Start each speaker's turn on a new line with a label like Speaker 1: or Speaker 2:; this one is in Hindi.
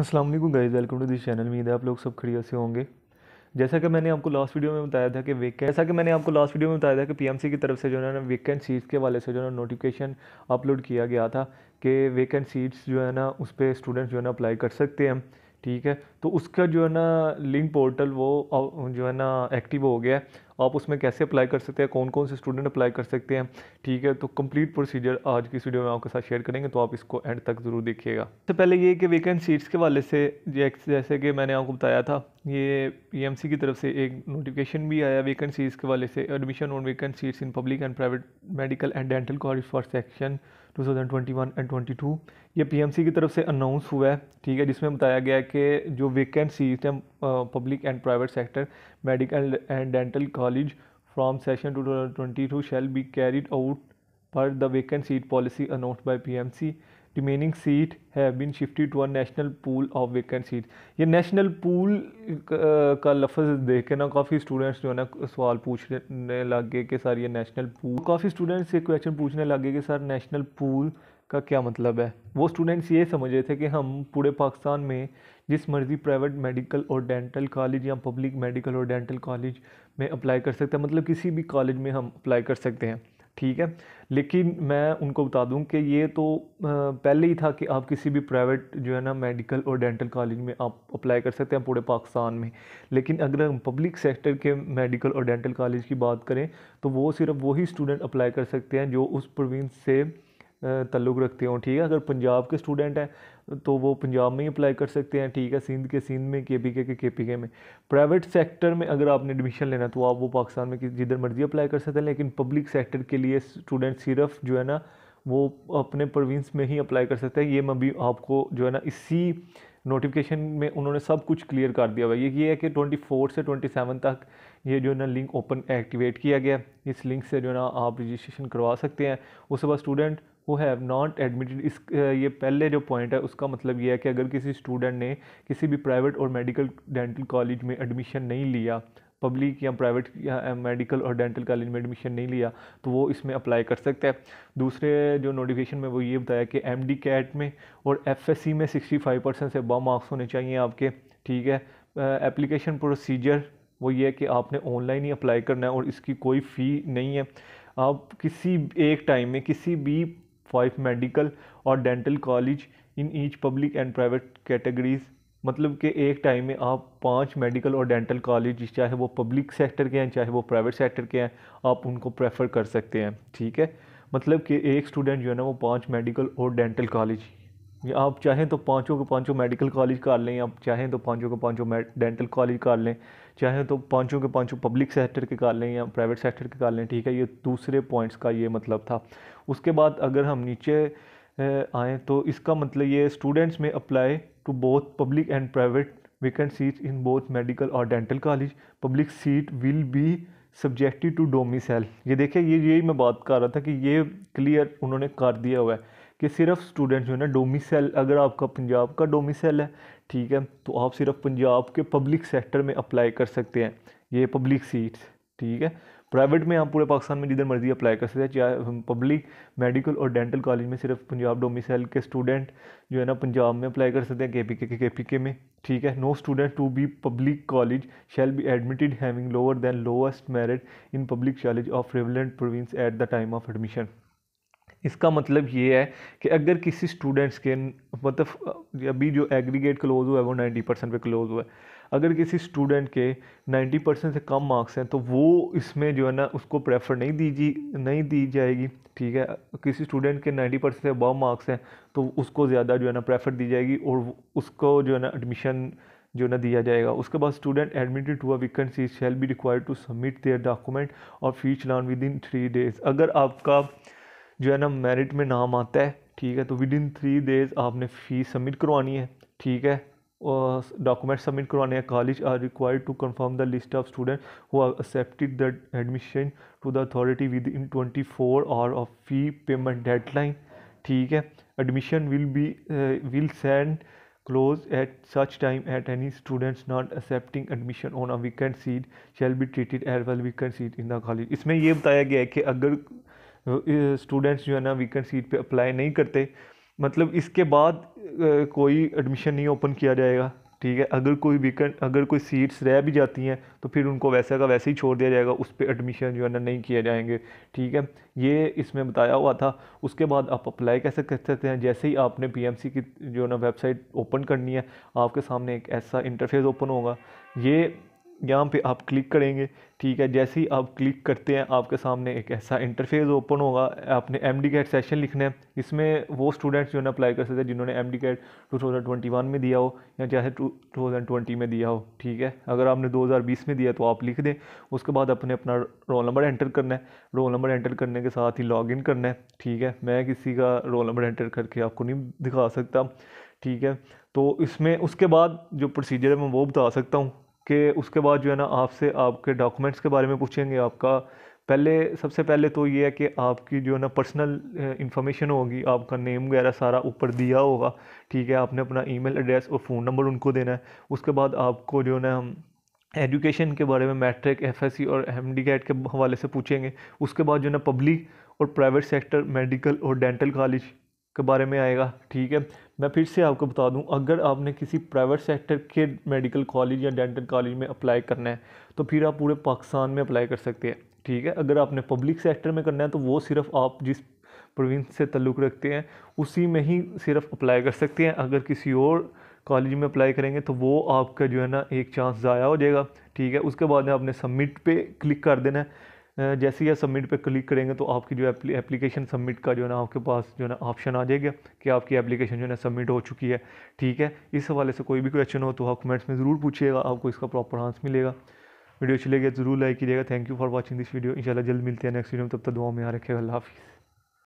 Speaker 1: अस्सलाम वालेकुम guys welcome to this channel उम्मीद है आप लोग सब खड़िया से होंगे जैसा कि मैंने आपको लास्ट वीडियो में बताया था कि वे जैसा कि मैंने आपको लास्ट वीडियो में बताया था कि पीएमसी की तरफ से जो है ना वेकेंट सीट्स के वाले से जो है ना नोटिफिकेशन अपलोड किया गया था कि वेकेंट सीट्स जो है ना उस पर स्टूडेंट्स जो है ना अप्लाई कर सकते हैं ठीक है तो उसका जो है ना लिंक पोर्टल वो जो है ना एक्टिव हो गया आप उसमें कैसे अप्लाई कर सकते हैं कौन कौन से स्टूडेंट अप्लाई कर सकते हैं ठीक है तो कंप्लीट प्रोसीजर आज की वीडियो में आपके साथ शेयर करेंगे तो आप इसको एंड तक ज़रूर देखिएगा सबसे पहले ये कि वेकेंट सीट्स के वाले से जैसे कि मैंने आपको बताया था ये पी e की तरफ से एक नोटिफिकेशन भी आया वेकेंट सीट्स के वाले से admission on vacant seats in public and private medical and dental college for section 2021 and 22 ये पीएमसी की तरफ से अनाउंस हुआ है ठीक है जिसमें बताया गया है कि जो वेकेंसीज सीट हैं public and private sector medical and dental college from session two thousand twenty two shall be carried out पर the vacant seat policy announce by P M C remaining seat have been shifted to a national pool of vacant seat ये नेशनल पूल uh, का लफज देख के ना काफ़ी स्टूडेंट्स जो है ना सवाल पूछने लग गए कि सर ये नेशनल पूल काफ़ी स्टूडेंट्स ये क्वेश्चन पूछने लग गए कि सर नेशनल पूल का क्या मतलब है वो स्टूडेंट्स ये समझ रहे थे कि हम पूरे पाकिस्तान में जिस मर्ज़ी प्राइवेट मेडिकल और डेंटल कॉलेज या पब्लिक मेडिकल और डेंटल कॉलेज में अप्लाई कर सकते हैं मतलब किसी भी कॉलेज में हम अप्लाई कर सकते हैं ठीक है लेकिन मैं उनको बता दूं कि ये तो पहले ही था कि आप किसी भी प्राइवेट जो है ना मेडिकल और डेंटल कॉलेज में आप अप्लाई कर सकते हैं पूरे पाकिस्तान में लेकिन अगर हम पब्लिक सेक्टर के मेडिकल और डेंटल कॉलेज की बात करें तो वो सिर्फ वही स्टूडेंट अप्लाई कर सकते हैं जो उस प्रोविंस से तल्लुक़ रखते हों ठीक है अगर पंजाब के स्टूडेंट हैं तो वो पंजाब में ही अप्लाई कर सकते हैं ठीक है सिंध के सिंध में के पी के के पी के में प्राइवेट सेक्टर में अगर आपने एडमिशन लेना तो आप वो पाकिस्तान में जिधर मर्ज़ी अप्लाई कर सकते हैं लेकिन पब्लिक सेक्टर के लिए स्टूडेंट सिर्फ जो है ना वो अपने प्रोविंस में ही अप्लाई कर सकते हैं ये मैं भी आपको जो है ना इसी नोटिफिकेशन में उन्होंने सब कुछ क्लियर कर दिया हुआ ये ये है कि 24 से 27 तक ये जो है ना लिंक ओपन एक्टिवेट किया गया इस लिंक से जो है ना आप रजिस्ट्रेशन करवा सकते हैं उसके बाद स्टूडेंट वो हैव नॉट एडमिटेड इस ये पहले जो पॉइंट है उसका मतलब ये है कि अगर किसी स्टूडेंट ने किसी भी प्राइवेट और मेडिकल डेंटल कॉलेज में एडमिशन नहीं लिया पब्लिक या प्राइवेट या मेडिकल और डेंटल कॉलेज में एडमिशन नहीं लिया तो वो इसमें अप्लाई कर सकता है दूसरे जो नोटिफिकेशन में वो ये बताया कि एम डी कैट में और एफ एस सी में सिक्सटी फाइव परसेंट से बा मार्क्स होने चाहिए आपके ठीक है एप्लीकेशन प्रोसीजर वो ये है कि आपने ऑनलाइन ही अप्लाई करना है और इसकी कोई फ़ी नहीं है आप किसी एक टाइम में किसी भी फाइव मेडिकल और dental college in each public and private categories मतलब कि एक टाइम में आप पांच मेडिकल और डेंटल कॉलेज चाहे वो पब्लिक सेक्टर के हैं चाहे वो प्राइवेट सेक्टर के हैं आप उनको प्रेफर कर सकते हैं ठीक है मतलब कि एक स्टूडेंट जो है ना वो पांच मेडिकल और डेंटल कॉलेज आप चाहें तो पाँचों के पाँचों मेडिकल कॉलेज कर लें आप चाहें तो पाँचों के पाँचों डेंटल कॉलेज कर लें चाहें तो पाँचों के पाँचों पब्लिक सेक्टर के कर लें या प्राइवेट सेक्टर के कर लें ठीक है ये दूसरे पॉइंट्स का ये मतलब था उसके बाद अगर हम नीचे आएँ तो इसका मतलब ये स्टूडेंट्स में apply to both public and private vacant seat in both medical और dental college public seat will be subjected to domicile ये देखिए ये यही मैं बात कर रहा था कि ये क्लियर उन्होंने कर दिया हुआ है कि सिर्फ स्टूडेंट जो है ना डोमिसल अगर आपका पंजाब का डोमिसल है ठीक है तो आप सिर्फ पंजाब के पब्लिक सेक्टर में अप्लाई कर सकते हैं ये पब्लिक सीट्स ठीक है प्राइवेट में आप पूरे पाकिस्तान में जिधर मर्जी अप्लाई कर सकते हैं चाहे पब्लिक मेडिकल और डेंटल कॉलेज में सिर्फ पंजाब डोमिसल के स्टूडेंट जो है ना पंजाब में अप्लाई कर सकते हैं के पी के के पी के में ठीक है no student to be public college shall be admitted having lower than lowest merit in public college of relevant province at the time of admission इसका मतलब ये है कि अगर किसी स्टूडेंट्स के मतलब अभी जो एग्रीगेट क्लोज हुआ है वो 90 परसेंट पर क्लोज हुआ है अगर किसी स्टूडेंट के 90 परसेंट से कम मार्क्स हैं तो वो इसमें जो है ना उसको प्रेफर नहीं दीजिए नहीं दी जाएगी ठीक है किसी स्टूडेंट के 90 परसेंट से अबव मार्क्स हैं तो उसको ज़्यादा जो है ना प्रेफर दी जाएगी और उसको जो है ना एडमिशन जो ना दिया जाएगा उसके बाद स्टूडेंट एडमिटेड हुआ vacancy shall be required to submit their document और fees challan within three days अगर आपका जो है ना मेरिट में नाम आता है ठीक है तो विद इन थ्री डेज़ आपने फ़ीस सबमिट करवानी है ठीक है डॉक्यूमेंट सबमिट करवाने हैं college are required to confirm the list of student who accepted the admission to the authority within twenty four hour of fee payment deadline ठीक है admission will be will send close at such time at any students not accepting admission on a weekend seat shall be treated as well weekend seat in the college इसमें यह बताया गया है कि अगर स्टूडेंट्स जो है ना वीकेंड सीट पे अप्लाई नहीं करते मतलब इसके बाद कोई एडमिशन नहीं ओपन किया जाएगा ठीक है अगर कोई वीकेंड अगर कोई सीट्स रह भी जाती हैं तो फिर उनको वैसा का वैसे ही छोड़ दिया जाएगा उस पर एडमिशन जो है ना नहीं किए जाएंगे ठीक है ये इसमें बताया हुआ था उसके बाद आप अप्लाई कैसे कर सकते हैं जैसे ही आपने पी की जो है ना वेबसाइट ओपन करनी है आपके सामने एक ऐसा इंटरफेस ओपन होगा ये यहाँ पे आप क्लिक करेंगे ठीक है जैसे ही आप क्लिक करते हैं आपके सामने एक ऐसा इंटरफेस ओपन होगा आपने एम डी कैट सेशन लिखना है इसमें वो स्टूडेंट्स जो है अप्लाई कर सकते हैं जिन्होंने M D CAT two thousand twenty one में दिया हो या जैसे टू थाउजेंड ट्वेंटी में दिया हो ठीक है अगर आपने दो हज़ार बीस में दिया तो आप लिख दें उसके बाद अपने अपना रोल नंबर एंटर करना है रोल नंबर एंटर करने के साथ ही लॉग इन करना है ठीक है मैं किसी का रोल नंबर एंटर करके आपको नहीं दिखा सकता ठीक है तो इसमें उसके बाद जो प्रोसीजर है मैं वो बता सकता हूँ के उसके बाद जो है ना आपसे आपके डॉक्यूमेंट्स के बारे में पूछेंगे आपका पहले सबसे पहले तो ये है कि आपकी जो है ना पर्सनल इन्फॉर्मेशन होगी आपका नेम वगैरह सारा ऊपर दिया होगा ठीक है आपने अपना ईमेल एड्रेस और फ़ोन नंबर उनको देना है उसके बाद आपको जो है ना हम एजुकेशन के बारे में मैट्रिक एफएससी और एम कैट के हवाले से पूछेंगे उसके बाद जो है ना पब्लिक और प्राइवेट सेक्टर मेडिकल और डेंटल कॉलेज के बारे में आएगा ठीक है मैं फिर से आपको बता दूं अगर आपने किसी प्राइवेट सेक्टर के मेडिकल कॉलेज या डेंटल कॉलेज में अप्लाई करना है तो फिर आप पूरे पाकिस्तान में अप्लाई कर सकते हैं ठीक है अगर आपने पब्लिक सेक्टर में करना है तो वो सिर्फ आप जिस प्रोविंस से तल्लुक़ रखते हैं उसी में ही सिर्फ अप्लाई कर सकते हैं अगर किसी और कॉलेज में अप्लाई करेंगे तो वो आपका जो है ना एक चांस ज़ाया हो जाएगा ठीक है उसके बाद में आपने सबमिट पे क्लिक कर देना है जैसे ही आप सबमिट पे क्लिक करेंगे तो आपकी जो एप्लीकेशन सबमिट का जो है ना आपके पास जो है ना ऑप्शन आ जाएगा कि आपकी एप्लीकेशन जो है ना सबमिट हो चुकी है ठीक है इस हवाले से कोई भी क्वेश्चन हो तो आप कमेंट्स में ज़रूर पूछिएगा आपको इसका प्रॉपर आंसर मिलेगा वीडियो अच्छी तो ज़रूर लाइक कीजिएगा thank you for watching this video इंशाल्लाह जल्द मिलते हैं नेक्स्ट वीडियो में तब तक दुआ में यहाँ रखेगा अल्लाह हाफिज़